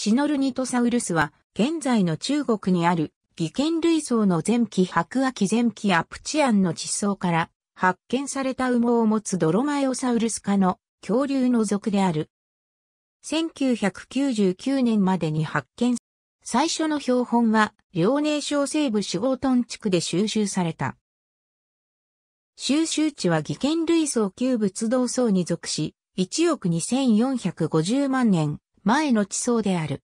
シノルニトサウルスは、現在の中国にある、技研類層の前期白亜紀前期アプチアンの地層から発見された羽毛を持つドロマエオサウルス科の恐竜の属である。1999年までに発見。最初の標本は、遼寧省西部守護トン地区で収集された。収集地は技研類層旧仏同層に属し、1億2450万年、前の地層である。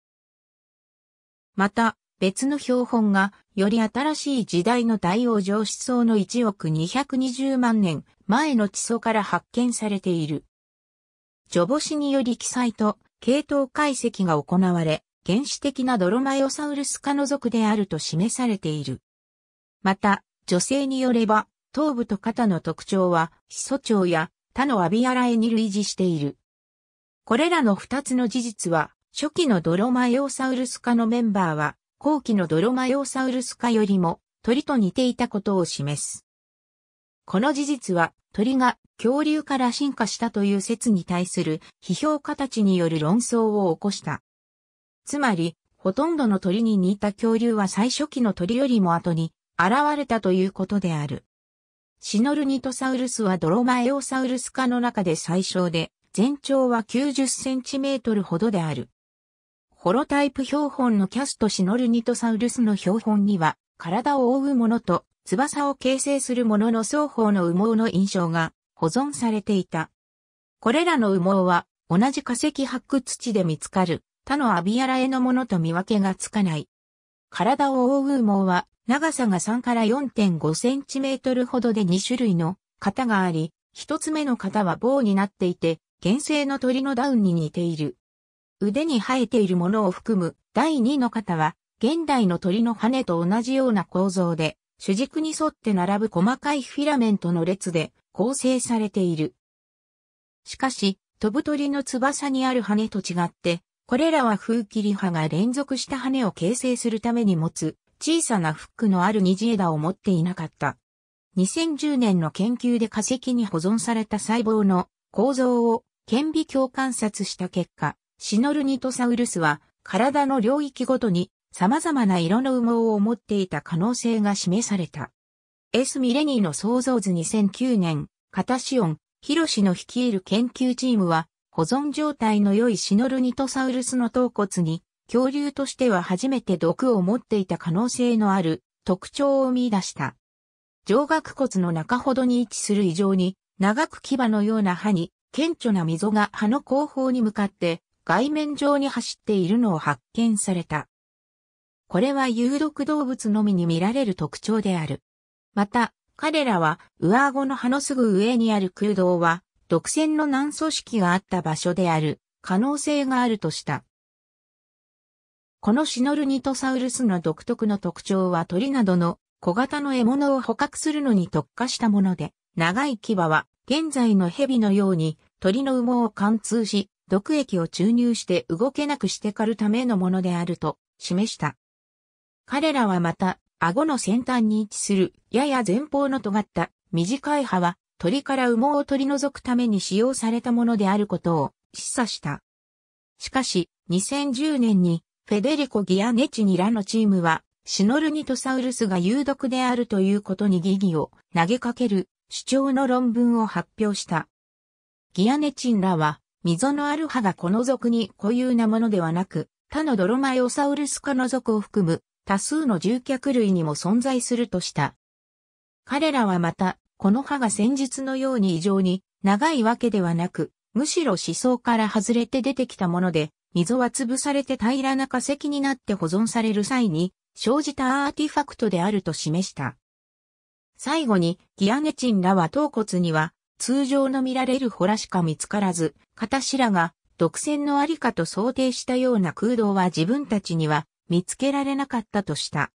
また、別の標本が、より新しい時代の大王上思層の1億220万年前の地層から発見されている。序星により記載と、系統解析が行われ、原始的なドロマイオサウルス科の属であると示されている。また、女性によれば、頭部と肩の特徴は、基礎長や他のアビアラに類似している。これらの二つの事実は、初期のドロマエオサウルス科のメンバーは、後期のドロマエオサウルス科よりも、鳥と似ていたことを示す。この事実は、鳥が恐竜から進化したという説に対する批評家たちによる論争を起こした。つまり、ほとんどの鳥に似た恐竜は最初期の鳥よりも後に現れたということである。シノルニトサウルスはドロマエオサウルス科の中で最小で、全長は90センチメートルほどである。ホロタイプ標本のキャストシノルニトサウルスの標本には、体を覆うものと翼を形成するものの双方の羽毛の印象が保存されていた。これらの羽毛は同じ化石発掘地で見つかる他のアビアラエのものと見分けがつかない。体を覆う羽毛は長さが3から4.5センチメートルほどで2種類の型があり、一つ目の型は棒になっていて、原生の鳥のダウンに似ている。腕に生えているものを含む第二の方は、現代の鳥の羽と同じような構造で、主軸に沿って並ぶ細かいフィラメントの列で構成されている。しかし、飛ぶ鳥の翼にある羽と違って、これらは風切り羽が連続した羽を形成するために持つ小さなフックのある虹枝を持っていなかった。2010年の研究で化石に保存された細胞の構造を顕微鏡観察した結果、シノルニトサウルスは体の領域ごとに様々な色の羽毛を持っていた可能性が示された。エス・ミレニーの創造図2009年、カタシオン、ヒロシの率いる研究チームは、保存状態の良いシノルニトサウルスの頭骨に、恐竜としては初めて毒を持っていた可能性のある特徴を見出した。上顎骨の中ほどに位置する異常に長く牙のような歯に顕著な溝が葉の後方に向かって外面上に走っているのを発見された。これは有毒動物のみに見られる特徴である。また、彼らは上顎の葉のすぐ上にある空洞は、毒腺の軟組織があった場所である可能性があるとした。このシノルニトサウルスの独特の特徴は鳥などの小型の獲物を捕獲するのに特化したもので、長い牙は現在の蛇のように鳥の羽毛を貫通し、毒液を注入して動けなくして狩るためのものであると示した。彼らはまた、顎の先端に位置するやや前方の尖った短い歯は鳥から羽毛を取り除くために使用されたものであることを示唆した。しかし、2010年にフェデリコ・ギアネチニらのチームはシノルニトサウルスが有毒であるということに疑義を投げかける主張の論文を発表した。ギアネチンらは、溝のある歯がこの属に固有なものではなく、他のドロマイオサウルス科の属を含む多数の獣脚類にも存在するとした。彼らはまた、この歯が先日のように異常に長いわけではなく、むしろ思想から外れて出てきたもので、溝は潰されて平らな化石になって保存される際に生じたアーティファクトであると示した。最後に、ギアネチンらは頭骨には、通常の見られるホラしか見つからず、シらが、独占のありかと想定したような空洞は自分たちには見つけられなかったとした。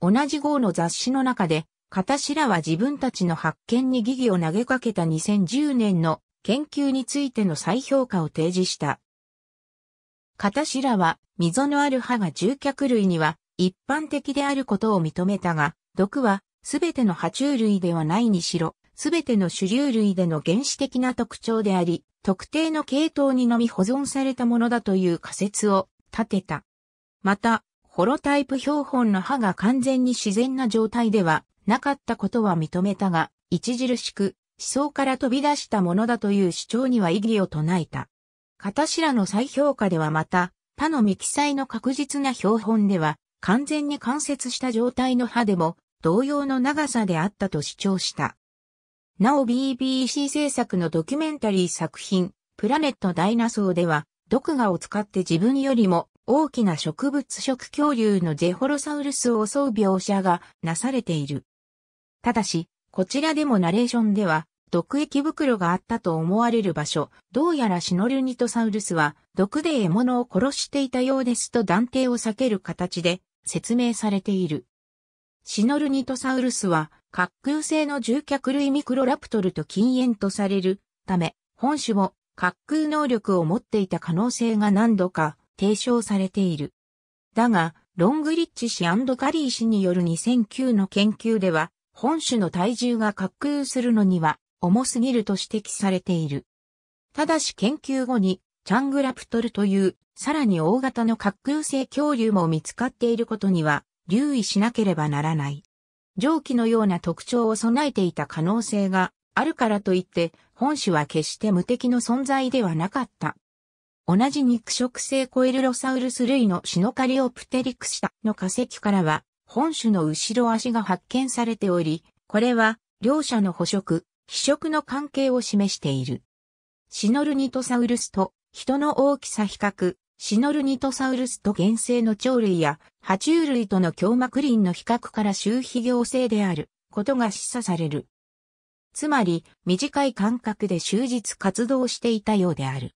同じ号の雑誌の中で、シらは自分たちの発見に疑義を投げかけた2010年の研究についての再評価を提示した。シらは、溝のある歯が獣脚類には一般的であることを認めたが、毒はすべての爬虫類ではないにしろ、すべての種流類での原始的な特徴であり、特定の系統にのみ保存されたものだという仮説を立てた。また、ホロタイプ標本の歯が完全に自然な状態ではなかったことは認めたが、著しく思想から飛び出したものだという主張には異議を唱えた。片白の再評価ではまた、他のミキサイの確実な標本では、完全に関節した状態の歯でも、同様の長さであったと主張した。なお BBC 制作のドキュメンタリー作品、プラネットダイナソーでは、毒牙を使って自分よりも大きな植物食恐竜のゼホロサウルスを襲う描写がなされている。ただし、こちらでもナレーションでは、毒液袋があったと思われる場所、どうやらシノルニトサウルスは毒で獲物を殺していたようですと断定を避ける形で説明されている。シノルニトサウルスは、滑空性の獣脚類ミクロラプトルと禁煙とされるため、本種も滑空能力を持っていた可能性が何度か提唱されている。だが、ロングリッチ氏カリー氏による2009の研究では、本種の体重が滑空するのには重すぎると指摘されている。ただし研究後に、チャングラプトルという、さらに大型の滑空性恐竜も見つかっていることには、留意しなければならない。蒸気のような特徴を備えていた可能性があるからといって、本種は決して無敵の存在ではなかった。同じ肉食性コエルロサウルス類のシノカリオプテリクシタの化石からは、本種の後ろ足が発見されており、これは両者の捕食、被食の関係を示している。シノルニトサウルスと人の大きさ比較、シノルニトサウルスと原生の鳥類や、爬虫類との胸膜林の比較から周皮行性であることが示唆される。つまり、短い間隔で終日活動していたようである。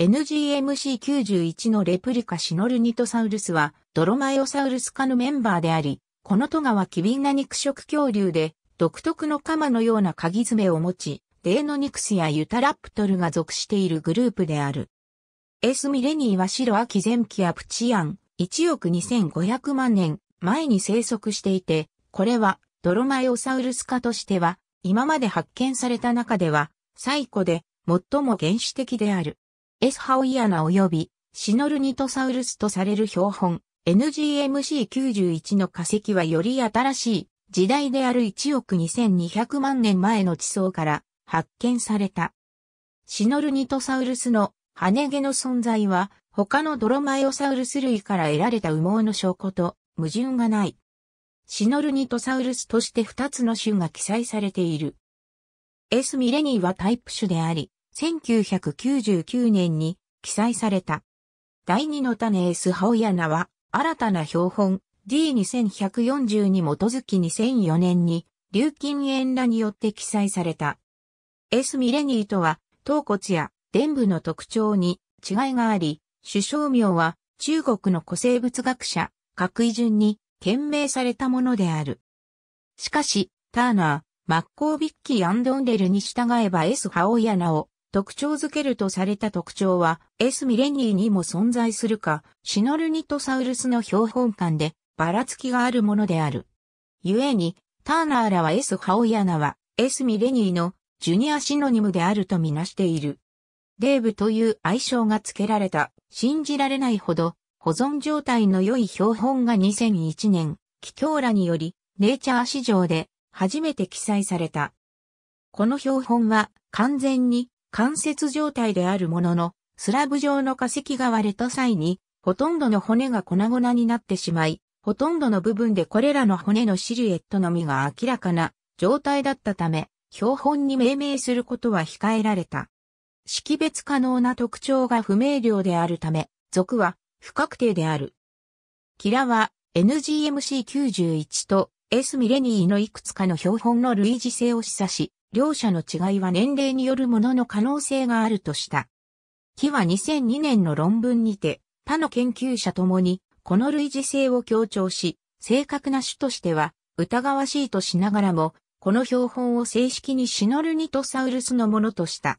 NGMC91 のレプリカシノルニトサウルスは、ドロマイオサウルス科のメンバーであり、このトガは機敏な肉食恐竜で、独特の鎌のような鍵爪を持ち、デーノニクスやユタラプトルが属しているグループである。エース・ミレニーは白アキゼンキアプチアン、1億2500万年前に生息していて、これはドロマイオサウルス科としては、今まで発見された中では、最古で最も原始的である。エスハオイアナ及びシノルニトサウルスとされる標本 NGMC91 の化石はより新しい時代である1億2200万年前の地層から発見された。シノルニトサウルスの羽毛の存在は、他のドロマイオサウルス類から得られた羽毛の証拠と矛盾がない。シノルニトサウルスとして2つの種が記載されている。S ミレニーはタイプ種であり、1999年に記載された。第2の種 S ハオヤナは、新たな標本 D2140 に基づき2004年に、ンエ炎ラによって記載された。S ミレニーとは、頭骨や伝部の特徴に違いがあり、首相名は中国の古生物学者、各位順に懸命されたものである。しかし、ターナー、マッコービッキーオンデルに従えば S ハオイアナを特徴づけるとされた特徴は S ミレニーにも存在するか、シノルニトサウルスの標本館でばらつきがあるものである。故に、ターナーらは S ハオイアナは S ミレニーのジュニアシノニムであるとみなしている。デーブという愛称が付けられた、信じられないほど、保存状態の良い標本が2001年、貴教らにより、ネイチャー市場で初めて記載された。この標本は完全に関節状態であるものの、スラブ状の化石が割れた際に、ほとんどの骨が粉々になってしまい、ほとんどの部分でこれらの骨のシルエットのみが明らかな状態だったため、標本に命名することは控えられた。識別可能な特徴が不明瞭であるため、属は不確定である。キラは NGMC91 と S ミレニーのいくつかの標本の類似性を示唆し、両者の違いは年齢によるものの可能性があるとした。キは2002年の論文にて、他の研究者ともに、この類似性を強調し、正確な種としては疑わしいとしながらも、この標本を正式にシノルニトサウルスのものとした。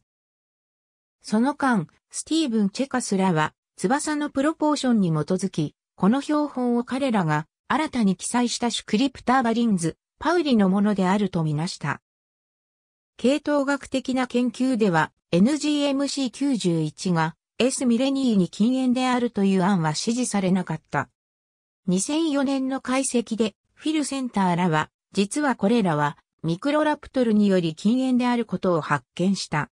その間、スティーブン・チェカスらは、翼のプロポーションに基づき、この標本を彼らが新たに記載したシュクリプターバリンズ、パウリのものであるとみなした。系統学的な研究では NGMC91 が S ミレニーに禁煙であるという案は支持されなかった。2004年の解析でフィルセンターらは実はこれらはミクロラプトルにより禁煙であることを発見した。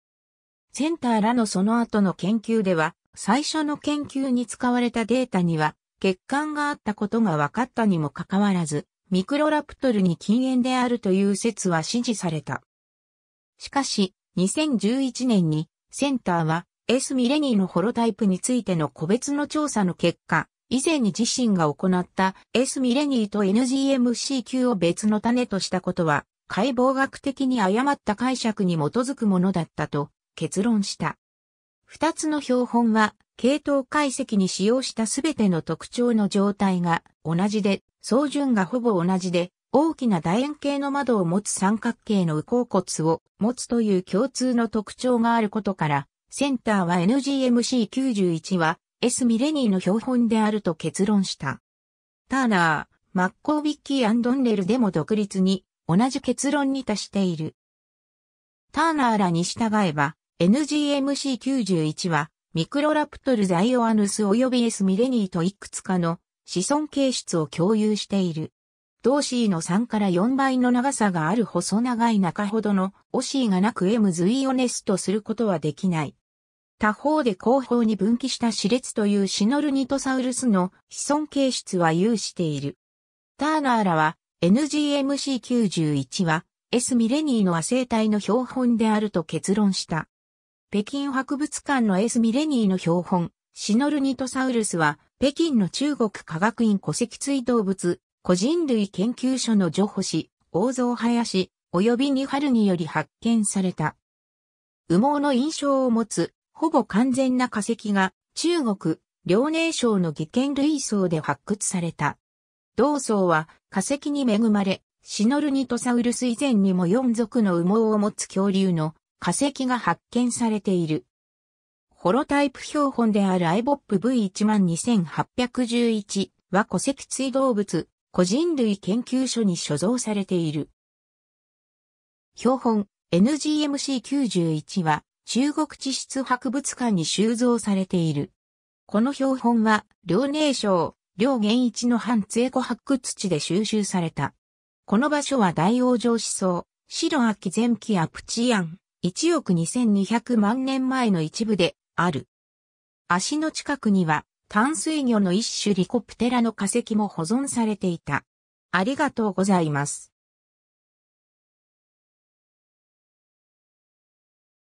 センターらのその後の研究では、最初の研究に使われたデータには、血管があったことが分かったにもかかわらず、ミクロラプトルに禁煙であるという説は支持された。しかし、2011年に、センターは、S ミレニーのホロタイプについての個別の調査の結果、以前に自身が行った S ミレニーと NGMCQ を別の種としたことは、解剖学的に誤った解釈に基づくものだったと結論した。二つの標本は、系統解析に使用したすべての特徴の状態が同じで、相順がほぼ同じで、大きな楕円形の窓を持つ三角形の右甲骨を持つという共通の特徴があることから、センターは NGMC91 は S ミレニーの標本であると結論した。ターナー、マッコービッキードンレルでも独立に同じ結論に達している。ターナーらに従えば、NGMC91 は、ミクロラプトルザイオアヌス及び S ミレニーといくつかの子孫形質を共有している。同 C の3から4倍の長さがある細長い中ほどのオシーがなく M 随オネスとすることはできない。他方で後方に分岐した死列というシノルニトサウルスの子孫形質は有している。ターナーらは NGMC91 は S ミレニーの亜生体の標本であると結論した。北京博物館のエース・ミレニーの標本、シノルニトサウルスは、北京の中国科学院古跡追動物、個人類研究所の助保師、大蔵林、及びニハルにより発見された。羽毛の印象を持つ、ほぼ完全な化石が、中国、遼寧省の技研類層で発掘された。同層は化石に恵まれ、シノルニトサウルス以前にも4族の羽毛を持つ恐竜の化石が発見されている。ホロタイプ標本である IBOP V12811 は戸籍追動物個人類研究所に所蔵されている。標本 NGMC91 は中国地質博物館に収蔵されている。この標本は、遼寧省、両源一の半税エ発掘地で収集された。この場所は大王城思想、白秋前期アプチアン、1億2200万年前の一部である。足の近くには淡水魚の一種リコプテラの化石も保存されていた。ありがとうございます。